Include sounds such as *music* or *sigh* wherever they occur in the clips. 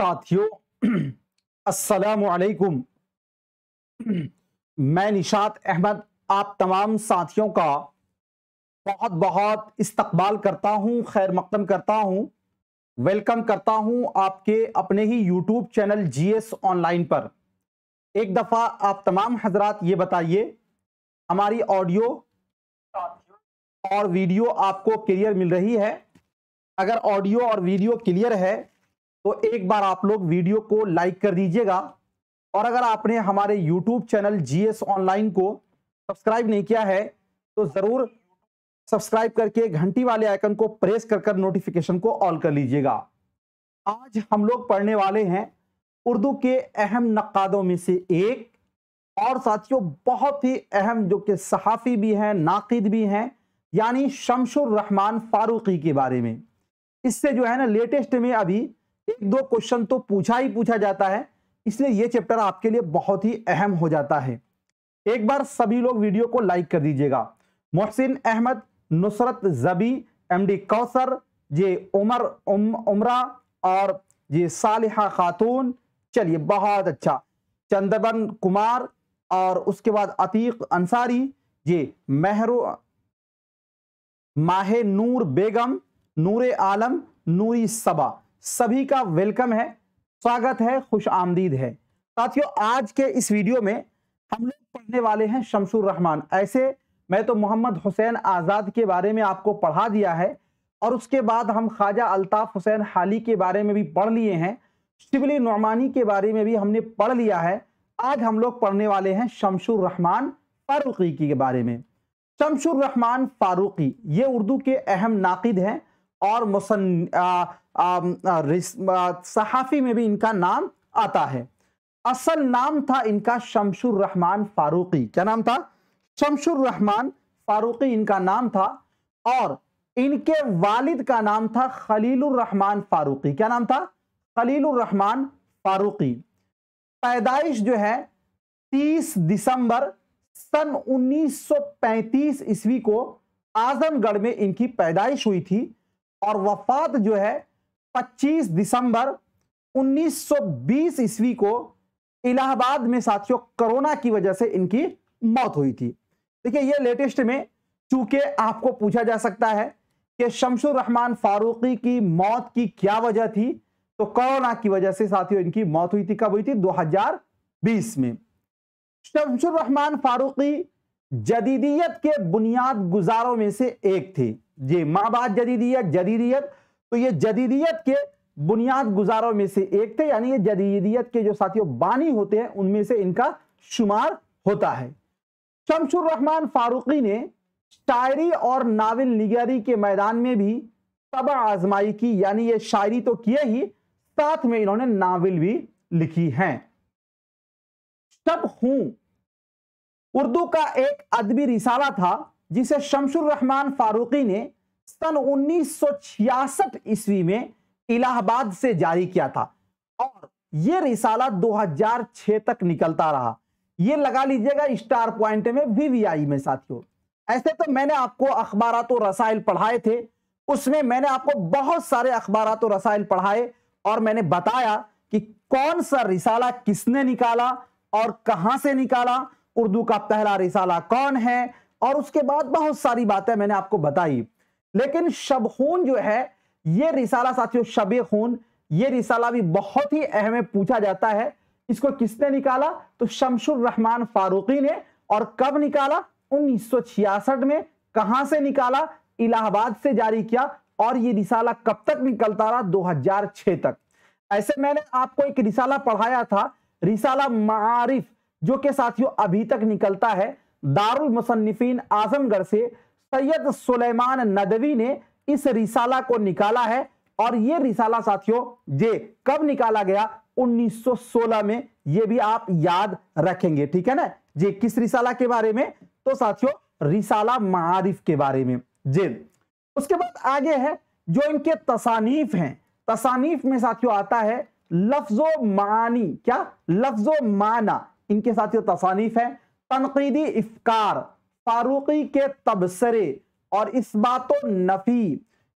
साथियों *clears throat* असलकुम *clears throat* मैं निशात अहमद आप तमाम साथियों का बहुत बहुत इस्तकबाल करता हूँ खैर मकदम करता हूँ वेलकम करता हूँ आपके अपने ही YouTube channel G S online पर एक दफ़ा आप तमाम हजरात ये बताइए हमारी ऑडियो और वीडियो आपको क्लियर मिल रही है अगर ऑडियो और वीडियो क्लियर है तो एक बार आप लोग वीडियो को लाइक कर दीजिएगा और अगर आपने हमारे यूट्यूब चैनल जी ऑनलाइन को सब्सक्राइब नहीं किया है तो जरूर सब्सक्राइब करके घंटी वाले आइकन को प्रेस कर कर नोटिफिकेशन को ऑल कर लीजिएगा आज हम लोग पढ़ने वाले हैं उर्दू के अहम नक्कादों में से एक और साथियों बहुत ही अहम जो कि सहाफ़ी भी हैं नाकिद भी हैं यानी शमशुर रहमान फारूकी के बारे में इससे जो है ना लेटेस्ट में अभी एक दो क्वेश्चन तो पूछा ही पूछा जाता है इसलिए ये चैप्टर आपके लिए बहुत ही अहम हो जाता है एक बार सभी लोग वीडियो को लाइक कर दीजिएगा मोहसिन अहमद नुसरत जबी एमडी कौसर जे उमर उम, उमरा और ये सालिहा खातून चलिए बहुत अच्छा चंद्रबन कुमार और उसके बाद अतीक अंसारी जे मेहरू माहे नूर बेगम नूर आलम नूरी सबा सभी का वेलकम है स्वागत है खुश आमदीद है साथियों आज के इस वीडियो में हम लोग पढ़ने वाले हैं शमशुर रहमान ऐसे मैं तो मोहम्मद हुसैन आज़ाद के बारे में आपको पढ़ा दिया है और उसके बाद हम ख्वाजा अल्ताफ़ हुसैन हाली के बारे में भी पढ़ लिए हैं शिबली नुमानी के बारे में भी हमने पढ़ लिया है आज हम लोग पढ़ने वाले हैं शमशुर रहमान फारूकी के बारे में शमशुर रहमान फारूकी ये उर्दू के अहम नाकिद हैं और मुसन सहाफ़ी में भी इनका नाम आता है असल नाम था इनका शमशुर रहमान फारूकी क्या नाम था शमशुर रहमान फारूकी इनका नाम था और इनके वालिद का नाम था खलीलुर रहमान फारूकी क्या नाम था खलीलुर रहमान फारूकी पैदाइश जो है 30 दिसंबर सन 1935 ईस्वी को आजमगढ़ में इनकी पैदाइश हुई थी और वफात जो है 25 दिसंबर 1920 ईस्वी को इलाहाबाद में साथियों कोरोना की वजह से इनकी मौत हुई थी देखिए ये लेटेस्ट में चूंकि आपको पूछा जा सकता है कि शमशुर रहमान फारूकी की मौत की क्या वजह थी तो कोरोना की वजह से साथियों इनकी मौत हुई थी कब हुई थी 2020 में शमशुर रहमान फारूकी जदीदियत के बुनियाद गुजारों में से एक थी ये बाप जदीदियत जदीदियत तो ये जदीदियत के बुनियाद गुजारों में से एक थे यानी ये जदीदियत के जो साथियों बानी होते हैं उनमें से इनका शुमार होता है शमशुर रहमान फारूकी ने शायरी और नावल निगरी के मैदान में भी तब आजमाई की यानी ये शायरी तो किए ही साथ में इन्होंने नावल भी लिखी हैं शब हूं उर्दू का एक अदबी रिसाला था जिसे शमशुर रहमान फारूकी ने सन 1966 ईस्वी में इलाहाबाद से जारी किया था और यह रिसाला 2006 तक निकलता रहा यह लगा लीजिएगा स्टार पॉइंट में वीवीआई में साथियों ऐसे तो मैंने आपको अखबार तो रसायल पढ़ाए थे उसमें मैंने आपको बहुत सारे अखबार तो रसायल पढ़ाए और मैंने बताया कि कौन सा रिसाला किसने निकाला और कहां से निकाला उर्दू का पहला रिसाला कौन है और उसके बाद बहुत सारी बातें मैंने आपको बताई लेकिन शब खून जो है ये रिसाला साथियों शब खून ये रिसाला भी बहुत ही अहम पूछा जाता है इसको किसने निकाला तो शमशुर रहमान फारूकी ने और कब निकाला छियासठ में कहां से निकाला इलाहाबाद से जारी किया और ये रिसाला कब तक निकलता रहा 2006 तक ऐसे मैंने आपको एक रिसाला पढ़ाया था रिसाला मारिफ जो के साथियों अभी तक निकलता है दारुल मुसन्फिन आजमगढ़ से सैयद सुलेमान नदवी ने इस रिसाला को निकाला है और ये रिसाला साथियों ये कब निकाला गया 1916 में ये भी आप याद रखेंगे ठीक है ना जे किस रिसाला के बारे में तो साथियों रिसाला महारिफ के बारे में जे उसके बाद आगे है जो इनके तसानीफ हैं तसानीफ में साथियों आता है लफ्जो मानी क्या लफ्जो माना इनके साथियों तसानीफ है तनकीदी इफकार फारूकी के तबसरे और इस बात नफी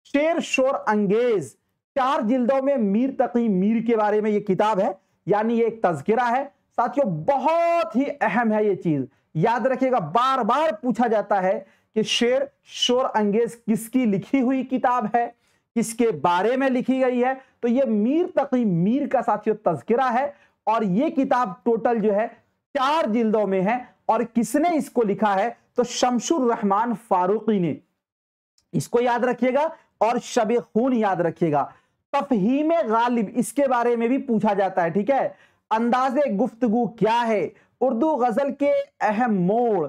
शेर शोर अंगेज चार जिल्दों में मीर तकी मीर के बारे में ये किताब है यानी ये एक तस्करा है साथियों बहुत ही अहम है ये चीज याद रखिएगा बार बार पूछा जाता है कि शेर शोर अंगेज किसकी लिखी हुई किताब है किसके बारे में लिखी गई है तो ये मीर तकी मीर का साथियों तस्करा है और ये किताब टोटल जो है चार जिल्दों में है और किसने इसको लिखा है तो शमशुर रहमान फारूकी ने इसको याद रखिएगा और शब खून याद रखिएगा तफहीम गालिब इसके बारे में भी पूछा जाता है ठीक है अंदाज गुफ्तगु क्या है उर्दू गजल के अहम मोड़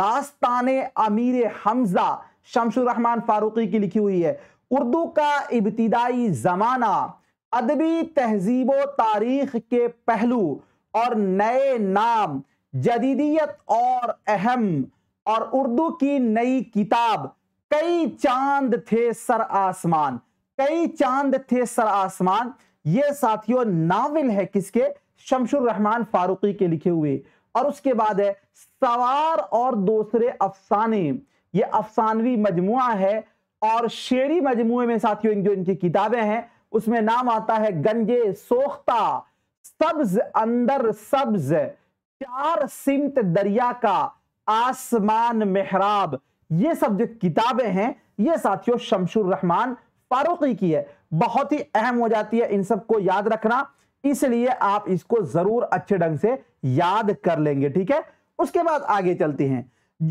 दास्तान अमीर हमजा शमशुर रहमान फारूकी की लिखी हुई है उर्दू का इब्तदाई जमाना अदबी तहजीब तारीख के पहलू और नए नाम जदीदियत और अहम और उर्दू की नई किताब कई चांद थे सर आसमान कई चांद थे सर आसमान ये साथियों नावल है किसके शमशुर रहमान फारूकी के लिखे हुए और उसके बाद है सवार और दूसरे अफसाने ये अफसानवी मजमु है और शेरी मजमु में साथियों जो इनकी किताबें हैं उसमें नाम आता है गंजे सोख्ता सब्ज अंदर सब्ज चार सिमत दरिया का आसमान मेहराब ये सब जो किताबें हैं ये साथियों शमशुर रहमान फारूकी की है बहुत ही अहम हो जाती है इन सबको याद रखना इसलिए आप इसको जरूर अच्छे ढंग से याद कर लेंगे ठीक है उसके बाद आगे चलते हैं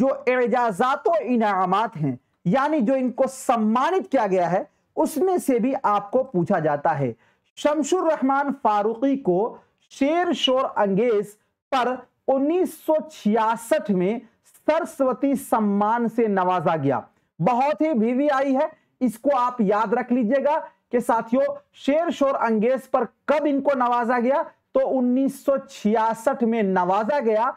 जो एजाजात इनामत हैं यानी जो इनको सम्मानित किया गया है उसमें से भी आपको पूछा जाता है शमशुर रहमान फारूकी को शेर शोर अंगेज पर 1966 में सरस्वती सम्मान से नवाजा गया बहुत ही आई है इसको आप याद रख लीजिएगा कि साथियों शेर शोर अंगेज पर कब इनको नवाजा गया तो 1966 में नवाजा गया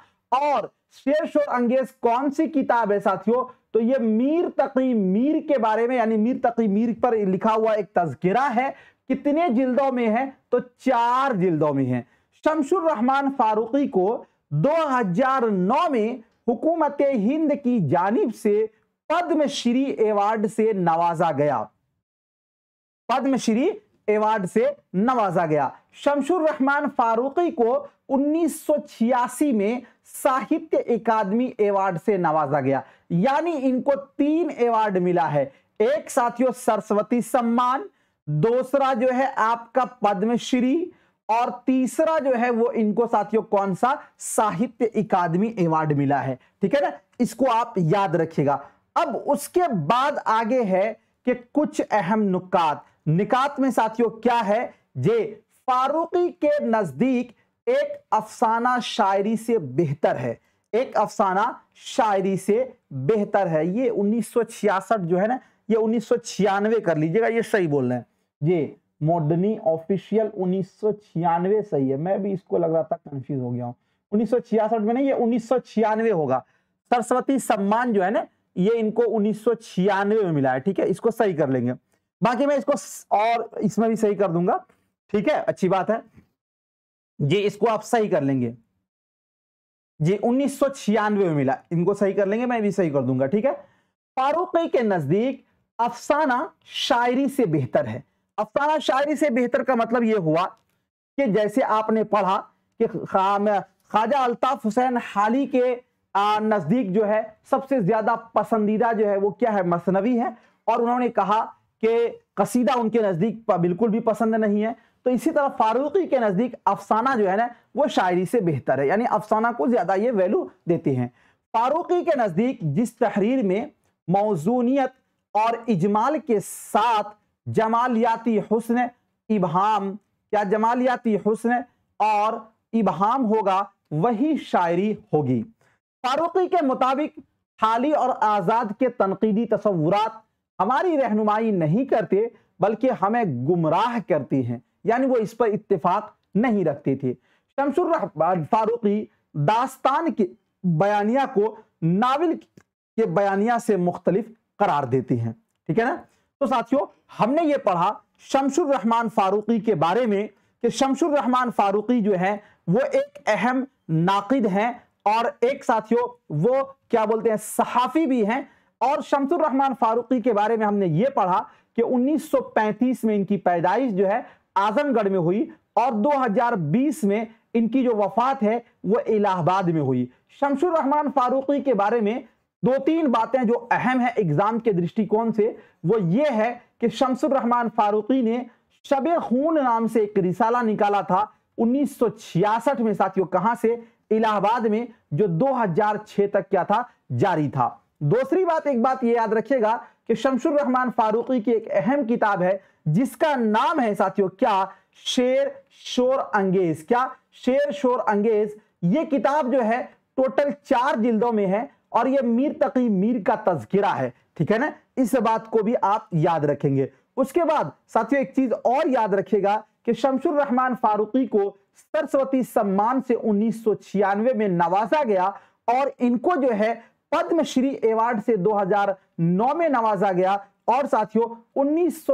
और शेर शोर अंगेज कौन सी किताब है साथियों तो ये मीर तकी मीर के बारे में यानी मीर तकी मीर पर लिखा हुआ एक तस्करा है कितने जिल्दों में है तो चार जिल्दों में है शमशुर रहमान फारूकी को 2009 में हुकूमत हिंद की जानिब से पद्मश्री एवार्ड से नवाजा गया पद्मश्री एवार्ड से नवाजा गया शमशुर रहमान फारूकी को 1986 में साहित्य अकादमी एवार्ड से नवाजा गया यानी इनको तीन एवार्ड मिला है एक साथियों सरस्वती सम्मान दूसरा जो है आपका पद्मश्री और तीसरा जो है वो इनको साथियों कौन सा साहित्य अकादमी अवार्ड मिला है ठीक है ना इसको आप याद रखिएगा अब उसके बाद आगे है कि कुछ अहम नुकात निकात में साथियों क्या है जे फारूकी के नजदीक एक अफसाना शायरी से बेहतर है एक अफसाना शायरी से बेहतर है ये 1966 जो है ना ये 1996 कर लीजिएगा ये सही बोल रहे हैं जी मोडनी ऑफिशियल उन्नीस सही है मैं भी इसको लग रहा था कंफ्यूज हो गया हूँ उन्नीस में नहीं ये उन्नीस होगा सरस्वती सम्मान जो है ना ये इनको उन्नीस में मिला है ठीक है इसको सही कर लेंगे बाकी मैं इसको और इसमें भी सही कर दूंगा ठीक है अच्छी बात है जी इसको आप सही कर लेंगे जी उन्नीस में मिला इनको सही कर लेंगे मैं भी सही कर दूंगा ठीक है फारूकी के नजदीक अफसाना शायरी से बेहतर है अफसाना शायरी से बेहतर का मतलब ये हुआ कि जैसे आपने पढ़ा कि ख्वाजा अल्ताफ हुसैन हाल ही के नज़दीक जो है सबसे ज़्यादा पसंदीदा जो है वो क्या है मसनवी है और उन्होंने कहा कि कसीदा उनके नज़दीक बिल्कुल भी पसंद नहीं है तो इसी तरह फारूकी के नज़दीक अफसाना जो है ना वो शायरी से बेहतर है यानी अफसाना को ज़्यादा ये वैल्यू देते हैं फारूकी के नज़दीक जिस तहरीर में मौजूनीत और इजमाल के साथ जमालियाती हुस्न इबहाम या जमालियाती हुस्न और इबहाम होगा वही शायरी होगी फारूकी के मुताबिक हाली और आज़ाद के तनकीदी तस्वुरात हमारी रहनुमाई नहीं करते बल्कि हमें गुमराह करती हैं यानी वो इस पर इत्तेफाक नहीं रखती थी शमसुर फारूकी दास्तान के बयानिया को नावल के बयानिया से मुख्तलिफ करार देती हैं ठीक है ना तो साथियों हमने ये पढ़ा शमशुर रहमान फारूकी के बारे में कि शमशुर रहमान फारूकी जो है वो एक अहम नाकिद हैं और एक साथियों वो क्या बोलते हैं सहाफ़ी भी हैं और शमसुर रहमान फारूकी के बारे में हमने ये पढ़ा कि 1935 में इनकी पैदाइश जो है आजमगढ़ में हुई और 2020 में इनकी जो वफात है वो इलाहाबाद में हुई शमसुर रहमान फारूकी के बारे में दो तीन बातें जो अहम है एग्जाम के दृष्टिकोण से वो ये है कि शमसुर रहमान फारूकी ने शब खून नाम से एक रिसाला निकाला था 1966 में साथियों कहां से इलाहाबाद में जो 2006 तक क्या था जारी था दूसरी बात एक बात ये याद रखिएगा कि शमसुर रहमान फारूकी की एक अहम किताब है जिसका नाम है साथियों क्या शेर शोर अंगेज क्या शेर शोर अंगेज ये किताब जो है टोटल चार जिल्दों में है और ये मीर तकी मीर का तस्करा है ठीक है ना इस बात को भी आप याद रखेंगे उसके बाद साथियों एक चीज और याद रखेगा कि शमशुर रहमान फारूकी को सरस्वती सम्मान से उन्नीस में नवाजा गया और इनको जो है पद्मश्री अवार्ड से 2009 में नवाजा गया और साथियों उन्नीस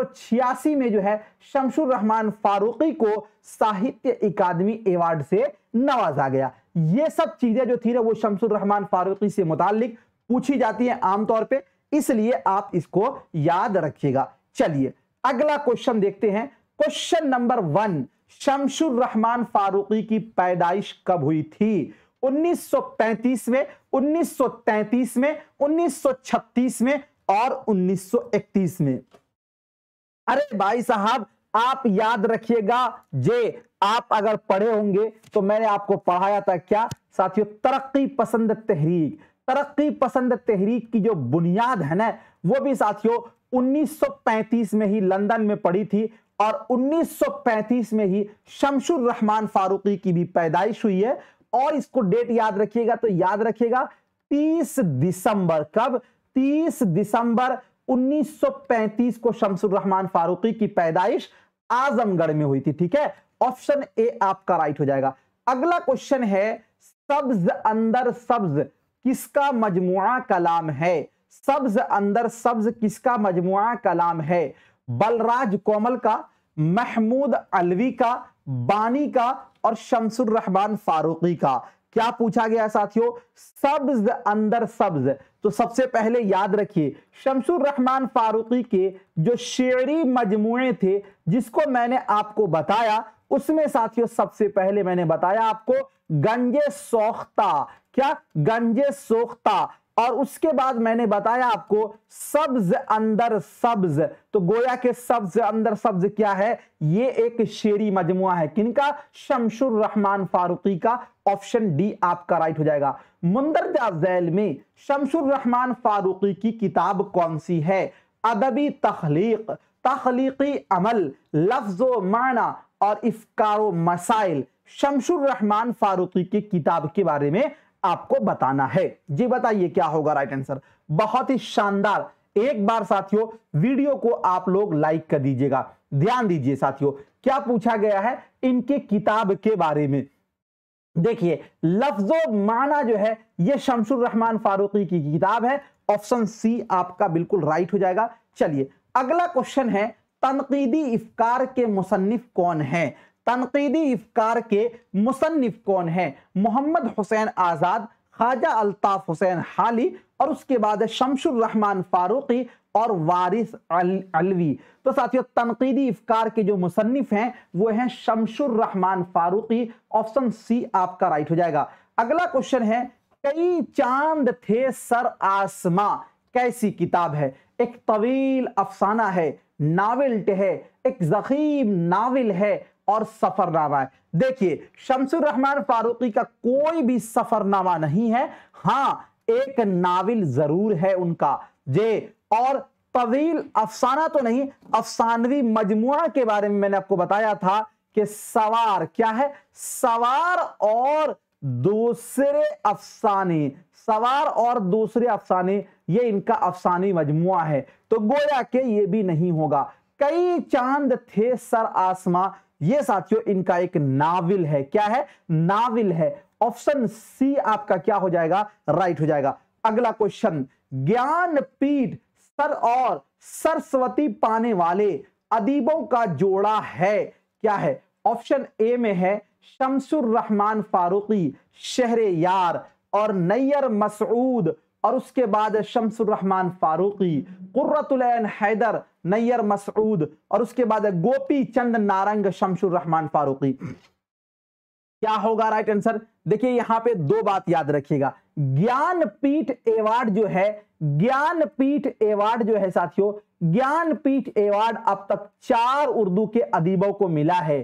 में जो है शमशुर रहमान फारूकी को साहित्य अकादमी अवार्ड से नवाजा गया ये सब चीजें जो थी ना वो शमसुर रहमान फारूकी से मुतालिक पूछी जाती है आमतौर पर इसलिए आप इसको याद रखिएगा चलिए अगला क्वेश्चन देखते हैं question number one Shamsur Rahman Farooqui की पैदाइश कब हुई थी 1935 में 1933 में 1936 में और 1931 में अरे भाई साहब आप याद रखिएगा जे आप अगर पढ़े होंगे तो मैंने आपको पढ़ाया था क्या साथियों तरक्की पसंद तहरीक तरक्की पसंद तहरीक की जो बुनियाद है ना वो भी साथियों 1935 में ही लंदन में पड़ी थी और 1935 में ही शमशुर रहमान फारूकी की भी पैदाइश हुई है और इसको डेट याद रखिएगा तो याद रखिएगा 30 दिसंबर कब 30 दिसंबर 1935 को शमशुर रहमान फारूकी की पैदाइश आजमगढ़ में हुई थी ठीक है ऑप्शन ए आपका राइट हो जाएगा अगला क्वेश्चन है सब्ज अंदर सब्ज किसका मजमुआ कलाम है सब्ज अंदर सब्ज किसका मजमुआ कलाम है बलराज कोमल का महमूद अलवी का बानी का और शमसुर रहमान फारूकी का क्या पूछा गया साथियों सब्ज अंदर सब्ज तो सबसे पहले याद रखिए शमसुर रहमान फारूकी के जो शेरी मजमुए थे जिसको मैंने आपको बताया उसमें साथियों सबसे पहले मैंने बताया आपको गंजे सोख्ता क्या गंजे सोख्ता और उसके बाद मैंने बताया आपको सब्ज अंदर सब्ज तो गोया के सब्ज अंदर सब्ज क्या है ये एक शेरी मजमुआ है किनका शमशुर रहमान फारूकी का ऑप्शन डी आपका राइट हो जाएगा मुंदरजा जैल में शमशुर रहमान फारूकी की किताब कौन सी है अदबी तखलीक तखलीकी अमल लफ्जो माना और इफ्कार मसाइल शमशुर रहमान फारूकी की किताब के बारे में आपको बताना है जी बताइए क्या होगा राइट आंसर बहुत ही शानदार एक बार साथियों वीडियो को आप लोग लाइक कर दीजिएगा ध्यान दीजिए साथियों क्या पूछा गया है इनके किताब के बारे में देखिए लफ्जो माना जो है यह शमशुर रहमान फारूकी की किताब है ऑप्शन सी आपका बिल्कुल राइट हो जाएगा चलिए अगला क्वेश्चन है तनकीदी इफकार के मुसनफ़ कौन हैं तनकीदी इफकार के मुसनफ़ कौन हैं मोहम्मद हुसैन आज़ाद ख्वाजा अल्ताफ़ हुसैन हाली और उसके बाद शमशुररहमान फ़ारूक़ी और वारिस अलवी तो साथियों तनकीदी इफकार के जो मुसनफ़ हैं वो हैं शमशुररहमान फ़ारूक़ी ऑप्शन सी आपका राइट हो जाएगा अगला क्वेश्चन है कई चांद थे सर आसमां कैसी किताब है एक तवील अफसाना है नावल है एक जखीम नावल है और सफरनामा है देखिए शमसुर रहमान फारूकी का कोई भी सफरनामा नहीं है हाँ एक नावल जरूर है उनका जे और तवील अफसाना तो नहीं अफसानवी मजमुआ के बारे में मैंने आपको बताया था कि सवार क्या है सवार और दूसरे अफसाने सवार और दूसरे अफसाने ये इनका अफसानी मजमुआ है तो गोया के ये भी नहीं होगा कई चांद थे सर आसमा ये साथियों इनका एक नाविल है क्या है नाविल है ऑप्शन सी आपका क्या हो जाएगा राइट हो जाएगा अगला क्वेश्चन ज्ञान पीठ सर और सरस्वती पाने वाले अदीबों का जोड़ा है क्या है ऑप्शन ए में है शमसुर रहमान फारूकी शहरे यार और नैयर मसऊद और उसके बाद शमसुररहमान फारूकी कुर्रतुलैन हैदर नैयर मसऊद और उसके बाद गोपी चंद नारंग शमसुररहमान फारूकी क्या होगा राइट आंसर देखिए यहां पे दो बात याद रखिएगा ज्ञानपीठ एवार्ड जो है ज्ञानपीठ एवार्ड जो है साथियों ज्ञानपीठ एवार्ड अब तक चार उर्दू के अदीबों को मिला है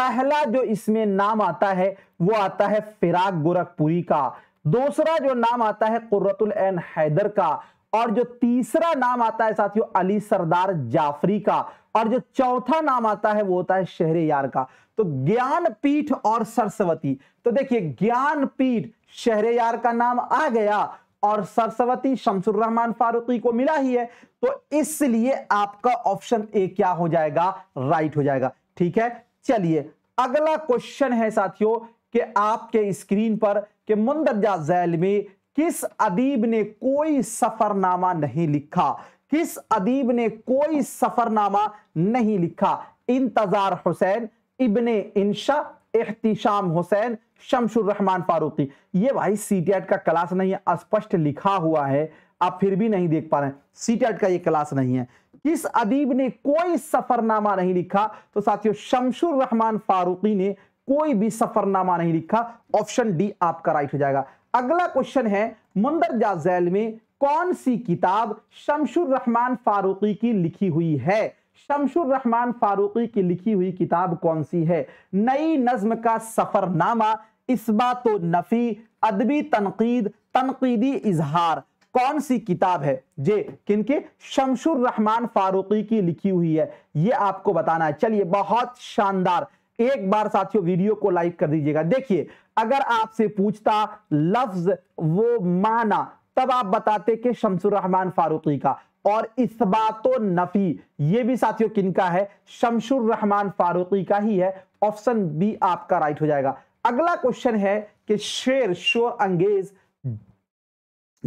पहला जो इसमें नाम आता है वो आता है फिराक गोरखपुरी का दूसरा जो नाम आता है कुर्रतुल एन हैदर का और जो तीसरा नाम आता है साथियों अली सरदार जाफरी का और जो चौथा नाम आता है वो होता है शहरे यार का तो ज्ञान पीठ और सरस्वती तो देखिए ज्ञान पीठ शहरे यार का नाम आ गया और सरस्वती शमसुर रहमान फारूकी को मिला ही है तो इसलिए आपका ऑप्शन ए क्या हो जाएगा राइट हो जाएगा ठीक है चलिए अगला क्वेश्चन है साथियों कि आपके स्क्रीन पर कि मुंदरजा जैल में किस अदीब ने कोई सफरनामा नहीं लिखा किस अदीब ने कोई सफरनामा नहीं लिखा इंतजार हुसैन इब्ने इंशा एहतिशाम हुसैन शमशुर रहमान फारूकी ये भाई सीटेट का क्लास नहीं है स्पष्ट लिखा हुआ है आप फिर भी नहीं देख पा रहे सीटेट का ये क्लास नहीं है किस अदीब ने कोई सफरनामा नहीं लिखा तो साथियों शमशुर रहमान फारूकी ने कोई भी सफरनामा नहीं लिखा ऑप्शन डी आपका राइट हो जाएगा अगला क्वेश्चन है मुंदरजा जैल में कौन सी किताब शमशुर रहमान फारूकी की लिखी हुई है शमशुर रहमान फारूकी की लिखी हुई किताब कौन सी है नई नज्म का सफरनामा इसबा तो नफी अदबी तनकीद तनकीदी इजहार कौन सी किताब है जे किनके शमशुर रहमान फारूकी की लिखी हुई है ये आपको बताना है चलिए बहुत शानदार एक बार साथियों वीडियो को लाइक कर दीजिएगा देखिए अगर आपसे पूछता लफ्ज वो माना तब आप बताते कि शमसुर रहमान फारूकी का और इस बात तो नफी ये भी साथियों किनका है शमसुर रहमान फारूकी का ही है ऑप्शन बी आपका राइट हो जाएगा अगला क्वेश्चन है कि शेर शोर अंगेज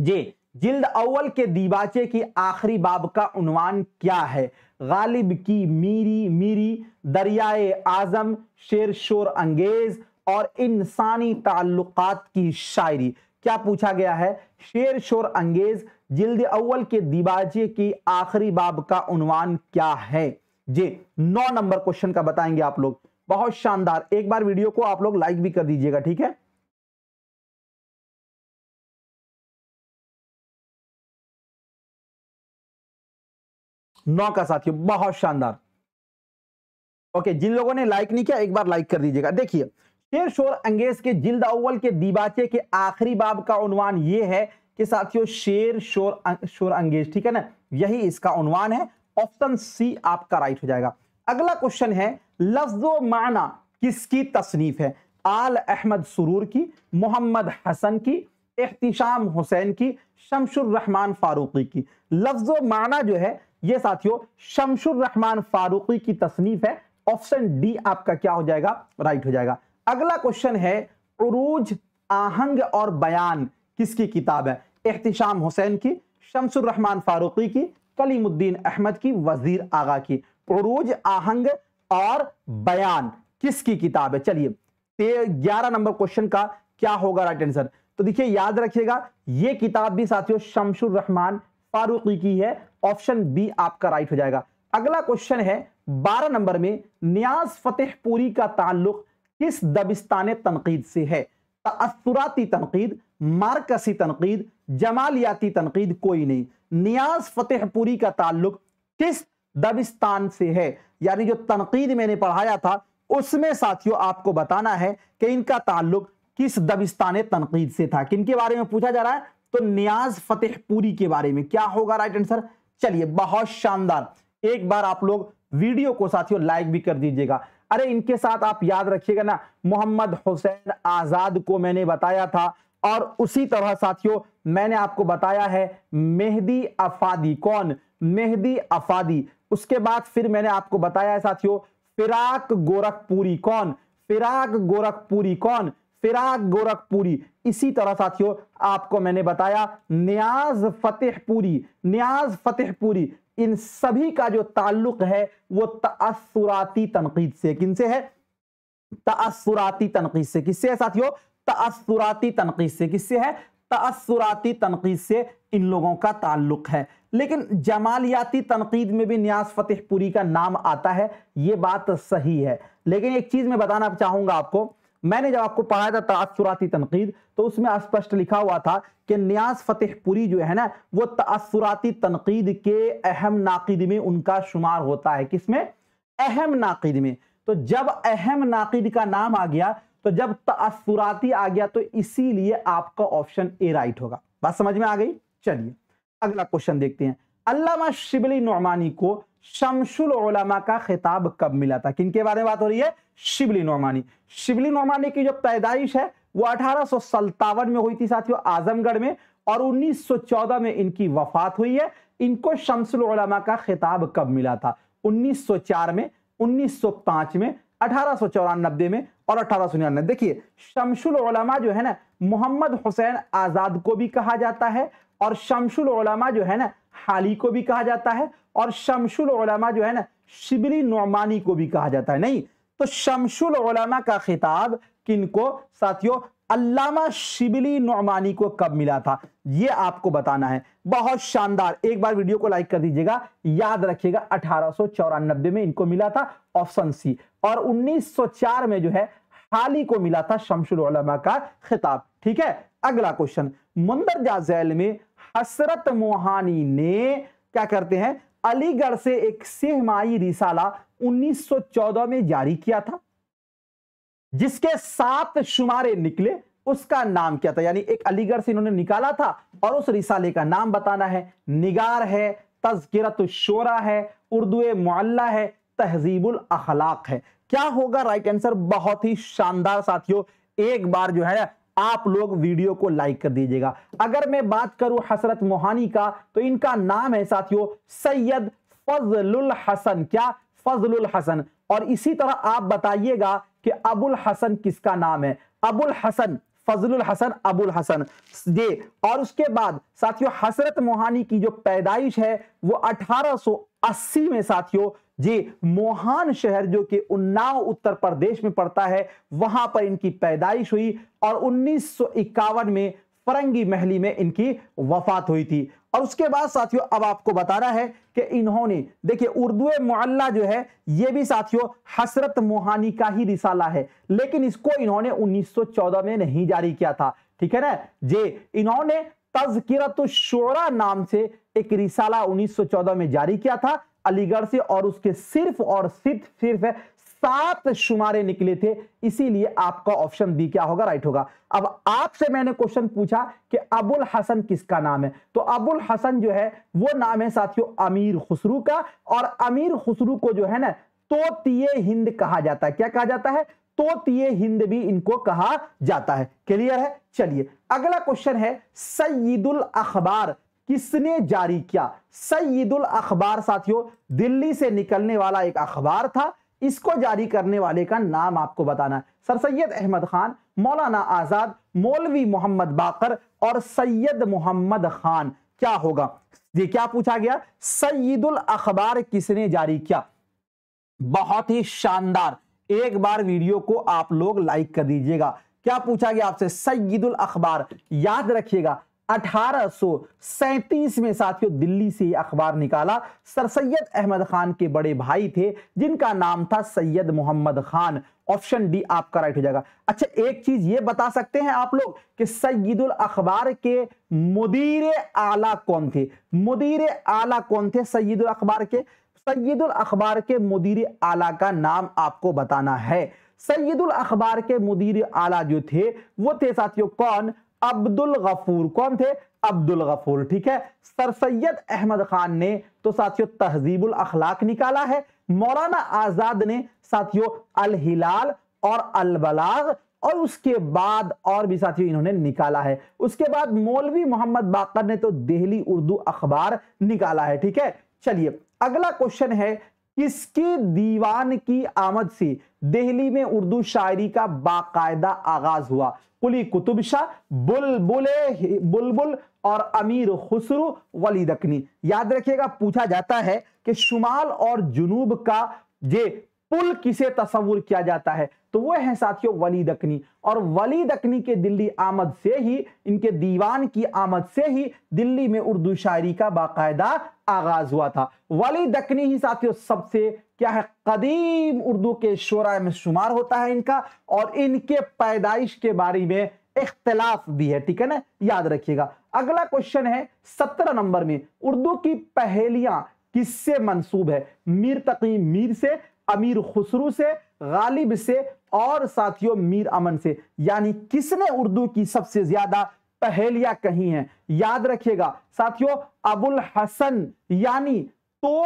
जे जिल्द अव्वल के दीवाचे की आखिरी बाब का उन्वान क्या है गालिब की मीरी मीरी दरियाए आजम शेर शोर अंगेज और इंसानी ताल्लुकात की शायरी क्या पूछा गया है शेर शोर अंगेज जिल्द अव्वल के दिबाजे की आखिरी बाब का उनवान क्या है जे नौ नंबर क्वेश्चन का बताएंगे आप लोग बहुत शानदार एक बार वीडियो को आप लोग लाइक भी कर दीजिएगा ठीक है नौ का साथियों बहुत शानदार ओके जिन लोगों ने लाइक नहीं किया एक बार लाइक कर दीजिएगा देखिए शेर शोर अंगेज के जिल्द अव्वल के दीबाचे के आखिरी बाब का उन्वान ये है कि साथियों शेर शोर अं-, शोर अंगेज ठीक है ना यही इसका उन्वान है ऑप्शन सी आपका राइट हो जाएगा अगला क्वेश्चन है लफ्जो माना किसकी तसनीफ है आल अहमद सुरूर की मोहम्मद हसन की एहतिशाम हुसैन की शमशुर रहमान फारूकी की लफ्जो माना जो है ये साथियों शमशुर रहमान फारूकी की तसनीफ है ऑप्शन डी आपका क्या हो जाएगा राइट हो जाएगा अगला क्वेश्चन है उरूज आहंग और बयान किसकी किताब है एहतिशाम हुसैन की शमसुर रहमान फारूकी की कलीमुद्दीन अहमद की वजीर आगा की उरूज आहंग और बयान किसकी किताब है चलिए ग्यारह नंबर क्वेश्चन का क्या होगा राइट आंसर तो देखिए याद रखिएगा ये किताब भी साथियों शमशुर रहमान फारूकी की है ऑप्शन बी आपका राइट हो जाएगा अगला क्वेश्चन है बारह नंबर में न्याज फतेहपुरी का ताल्लुक किस दबिस्तान तनकीद से है तस्ुराती तनकीद मार्कसी तनकीद जमालियाती तनकीद कोई नहीं न्याज फतेहपुरी का ताल्लुक किस दबिस्तान से है यानी जो तनकीद मैंने पढ़ाया था उसमें साथियों आपको बताना है कि इनका ताल्लुक किस दबिस्तान तनकीद से था किन के बारे में पूछा जा रहा है तो न्याज फतेहपुरी के बारे में क्या होगा राइट आंसर चलिए बहुत शानदार एक बार आप लोग वीडियो को साथियों लाइक भी कर दीजिएगा अरे इनके साथ आप याद रखिएगा ना मोहम्मद हुसैन आजाद को मैंने बताया था और उसी तरह साथियों मैंने आपको बताया है मेहदी अफादी कौन मेहदी अफादी उसके बाद फिर मैंने आपको बताया है साथियों फिराक गोरखपुरी कौन फिराक गोरखपुरी कौन फिराक गोरखपुरी इसी तरह साथियों आपको मैंने बताया न्याज फतेहपुरी न्याज फतेहपुरी इन सभी का जो ताल्लुक है वो तसुराती तनकीद से किनसे है तसुराती तनकीद से किससे है साथियों तसुराती तनकीद से किससे है तसुराती तनकीद से इन लोगों का ताल्लुक है लेकिन जमालियाती तनकीद में भी न्याज फतेहपुरी का नाम आता है ये बात सही है लेकिन एक चीज़ मैं बताना चाहूंगा आपको मैंने जब आपको पढ़ाया था तसराती तनकीद तो उसमें स्पष्ट लिखा हुआ था कि न्याज फतेहपुरी जो है ना वो तसराती तनकीद के अहम नाकिद में उनका शुमार होता है किसमें अहम नाकिद में तो जब अहम नाकिद का नाम आ गया तो जब तसराती आ गया तो इसीलिए आपका ऑप्शन ए राइट होगा बात समझ में आ गई चलिए अगला क्वेश्चन देखते हैं अल्लामा शिबली नौमानी को शमशुल ओलमा का खिताब कब मिला था किनके बारे में बात हो रही है शिबली नौमानी शिबली नौमानी की जो पैदाइश है वो अठारह में हुई थी साथियों आजमगढ़ में और 1914 में इनकी वफात हुई है इनको शमसुल ओलमा का खिताब कब मिला था 1904 में 1905 में अठारह में और अठारह देखिए शमशुल ओलमा जो है ना मोहम्मद हुसैन आज़ाद को भी कहा जाता है और शमशुल ओलमा जो है ना हाली को भी कहा जाता है और शमशुल जो है ना शिबली नौमानी को भी कहा जाता है नहीं तो शमशुल का खिताब किनको साथियों अल्लामा शिबली नौमानी को कब मिला था ये आपको बताना है बहुत शानदार एक बार वीडियो को लाइक कर दीजिएगा याद रखिएगा अठारह में इनको मिला था ऑप्शन सी और 1904 में जो है हाल ही को मिला था शमशुल का खिताब ठीक है अगला क्वेश्चन मुंदरजा जैल में हसरत मोहानी ने क्या करते हैं अलीगढ़ से एक सेहमाई रिसाला 1914 में जारी किया था जिसके सात शुमारे निकले उसका नाम क्या था यानी एक अलीगढ़ से इन्होंने निकाला था और उस रिसाले का नाम बताना है निगार है तस्करत शोरा है उर्दू मुल्ला है तहजीबुल अखलाक है क्या होगा राइट आंसर बहुत ही शानदार साथियों एक बार जो है आप लोग वीडियो को लाइक कर दीजिएगा अगर मैं बात करूं हसरत मोहानी का तो इनका नाम है साथियों सैयद फजलुल हसन क्या फजलुल हसन और इसी तरह आप बताइएगा कि अबुल हसन किसका नाम है अबुल हसन फजलुल हसन अबुल हसन ये और उसके बाद साथियों हसरत मोहानी की जो पैदाइश है वो 1880 में साथियों जी मोहान शहर जो कि उन्नाव उत्तर प्रदेश में पड़ता है वहां पर इनकी पैदाइश हुई और उन्नीस में फरंगी महली में इनकी वफात हुई थी और उसके बाद साथियों अब आपको बताना है कि इन्होंने देखिए उर्दू मुअल्ला जो है ये भी साथियों हसरत मोहानी का ही रिसाला है लेकिन इसको इन्होंने 1914 में नहीं जारी किया था ठीक है ना जे इन्होंने तजकिरत शोरा नाम से एक रिसाला 1914 में जारी किया था अलीगढ़ से और उसके सिर्फ और सिर्फ सिर्फ सात शुमारे निकले थे इसीलिए आपका ऑप्शन बी क्या होगा राइट होगा अब आपसे मैंने क्वेश्चन पूछा कि अबुल हसन किसका नाम है तो अबुल हसन जो है वो नाम है साथियों अमीर खुसरू का और अमीर खुसरू को जो है ना तो हिंद कहा जाता है क्या कहा जाता है तोतिए हिंद भी इनको कहा जाता है क्लियर है चलिए अगला क्वेश्चन है सईदुल अखबार किसने जारी किया सईदुल अखबार साथियों दिल्ली से निकलने वाला एक अखबार था इसको जारी करने वाले का नाम आपको बताना है सर सैयद अहमद खान मौलाना आजाद मौलवी मोहम्मद बाकर और सैयद मोहम्मद खान क्या होगा ये क्या पूछा गया सईदुल अखबार किसने जारी किया बहुत ही शानदार एक बार वीडियो को आप लोग लाइक कर दीजिएगा क्या पूछा गया आपसे सईदुल अखबार याद रखिएगा अठारह में साथियों दिल्ली से अखबार निकाला सर सैयद अहमद खान के बड़े भाई थे जिनका नाम था सैयद मोहम्मद खान ऑप्शन डी आपका राइट हो जाएगा अच्छा एक चीज ये बता सकते हैं आप लोग कि सैदुल अखबार के मुदीर आला कौन थे मुदीर आला कौन थे सैयदुल अखबार के सैयदुल अखबार के मुदीर आला का नाम आपको बताना है सैयदुल अखबार के मुदीर आला जो थे वो थे साथियों कौन अब्दुल गफूर कौन थे अब्दुल गफूर ठीक है सर सैयद अहमद खान ने तो साथियों तहजीबुल अखलाक निकाला है मौलाना आजाद ने साथियों अल हिलाल और अल बलाग और उसके बाद और भी साथियों इन्होंने निकाला है उसके बाद मौलवी मोहम्मद बाकर ने तो दिल्ली उर्दू अखबार निकाला है ठीक है चलिए अगला क्वेश्चन है किसके दीवान की आमद से दिल्ली में उर्दू शायरी का बाकायदा आगाज हुआ कुली कुतुब शाह बुलबुले बुलबुल और अमीर खुसरू वली दकनी याद रखिएगा पूछा जाता है कि शुमाल और जुनूब का ये पुल किसे तस्वुर किया जाता है तो वह है साथियों वली दकनी और वली दकनी के दिल्ली आमद से ही इनके दीवान की आमद से ही दिल्ली में उर्दू शायरी का बाकायदा आगाज हुआ था वली दकनी ही साथियों सबसे क्या है कदीम उर्दू के शोरा में शुमार होता है इनका और इनके पैदाइश के बारे में इख्तलाफ भी है ठीक है ना याद रखिएगा अगला क्वेश्चन है सत्रह नंबर में उर्दू की पहेलियां किससे मंसूब है मीर तकी मीर से अमीर खुसरू से गालिब से और साथियों मीर अमन से यानी किसने उर्दू की सबसे ज्यादा पहेलियां कही हैं याद रखिएगा साथियों अबुल हसन यानी तो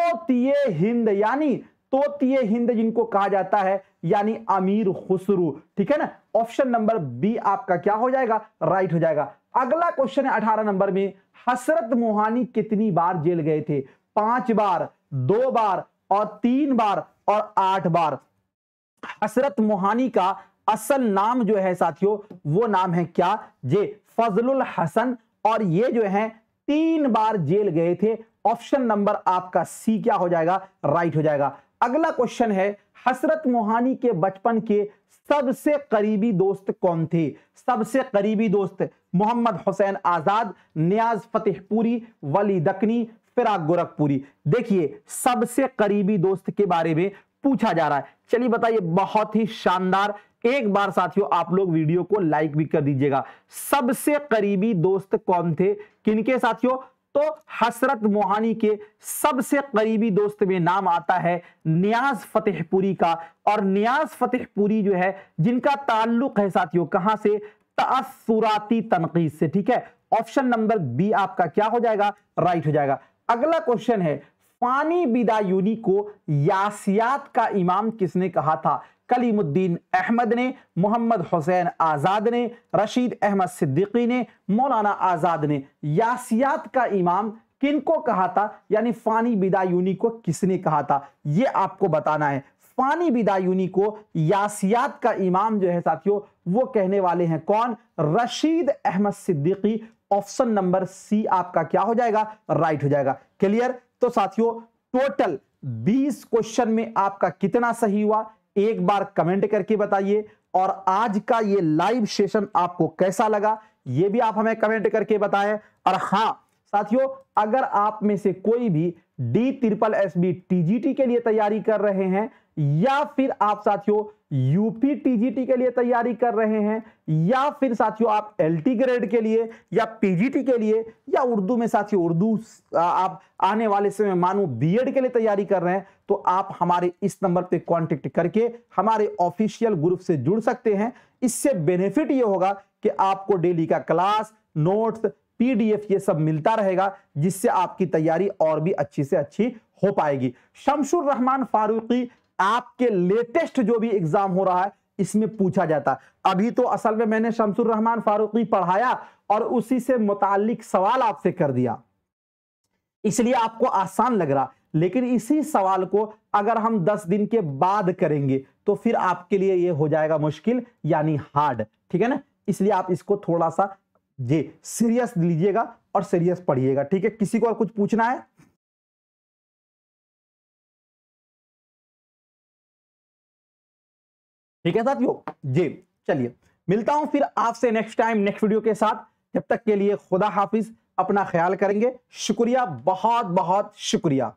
हिंद यानी तोतिए हिंद जिनको कहा जाता है यानी अमीर खुसरू ठीक है ना ऑप्शन नंबर बी आपका क्या हो जाएगा राइट हो जाएगा अगला क्वेश्चन है अठारह नंबर में हसरत मोहानी कितनी बार जेल गए थे पांच बार दो बार और तीन बार और आठ बार हसरत मोहानी का असल नाम जो है साथियों वो नाम है क्या जे फजलुल हसन और ये जो है तीन बार जेल गए थे ऑप्शन नंबर आपका सी क्या हो जाएगा राइट हो जाएगा अगला क्वेश्चन है हसरत मोहानी के बचपन के सबसे करीबी दोस्त कौन थे सबसे करीबी दोस्त मोहम्मद हुसैन आजाद न्याज फतेहपुरी वली दकनी फिराक गोरखपुरी देखिए सबसे करीबी दोस्त के बारे में पूछा जा रहा है चलिए बताइए बहुत ही शानदार एक बार साथियों आप लोग वीडियो को लाइक भी कर दीजिएगा सबसे करीबी दोस्त कौन थे किनके साथियों तो हसरत मोहानी के सबसे करीबी दोस्त में नाम आता है न्याज फतेहपुरी का और न्याज फतेहपुरी जो है जिनका ताल्लुक है साथियों कहां से तअसुराती तनकीद से ठीक है ऑप्शन नंबर बी आपका क्या हो जाएगा राइट हो जाएगा अगला क्वेश्चन है फानी बिदायूनी को यासियात का इमाम किसने कहा था कलीमुद्दीन अहमद ने मोहम्मद हुसैन आज़ाद ने रशीद अहमद सिद्दीकी ने मौलाना आज़ाद ने यासियात का इमाम किनको कहा था यानी फ़ानी बिदायूनी को किसने कहा था ये आपको बताना है फ़ानी बिदायूनी को यासियात का इमाम जो है साथियों वो कहने वाले हैं कौन Rashid Ahmed Siddiqui option number C आपका क्या हो जाएगा राइट हो जाएगा क्लियर तो साथियों टोटल 20 क्वेश्चन में आपका कितना सही हुआ एक बार कमेंट करके बताइए और आज का ये लाइव सेशन आपको कैसा लगा ये भी आप हमें कमेंट करके बताएं और हाँ साथियों अगर आप में से कोई भी D triple S B TGT के लिए तैयारी कर रहे हैं या फिर आप साथियों यूपी टीजीटी के लिए तैयारी कर रहे हैं या फिर साथियों आप एलटी ग्रेड के लिए या पीजीटी के लिए या उर्दू में साथियों उर्दू आप आने वाले समय मानो बीएड के लिए तैयारी कर रहे हैं तो आप हमारे इस नंबर पे कांटेक्ट करके हमारे ऑफिशियल ग्रुप से जुड़ सकते हैं इससे बेनिफिट ये होगा कि आपको डेली का क्लास नोट्स पीडीएफ ये सब मिलता रहेगा जिससे आपकी तैयारी और भी अच्छी से अच्छी हो पाएगी शमशुर रहमान फारूकी आपके लेटेस्ट जो भी एग्जाम हो रहा है इसमें पूछा जाता अभी तो असल में मैंने शमसुर रहमान फारूकी पढ़ाया और उसी से मुतालिक सवाल आपसे कर दिया इसलिए आपको आसान लग रहा लेकिन इसी सवाल को अगर हम 10 दिन के बाद करेंगे तो फिर आपके लिए ये हो जाएगा मुश्किल यानी हार्ड ठीक है ना इसलिए आप इसको थोड़ा सा जी सीरियस लीजिएगा और सीरियस पढ़िएगा ठीक है किसी को और कुछ पूछना है ठीक है साथियों जी चलिए मिलता हूं फिर आपसे नेक्स्ट टाइम नेक्स्ट वीडियो के साथ जब तक के लिए खुदा हाफिज अपना ख्याल करेंगे शुक्रिया बहुत बहुत शुक्रिया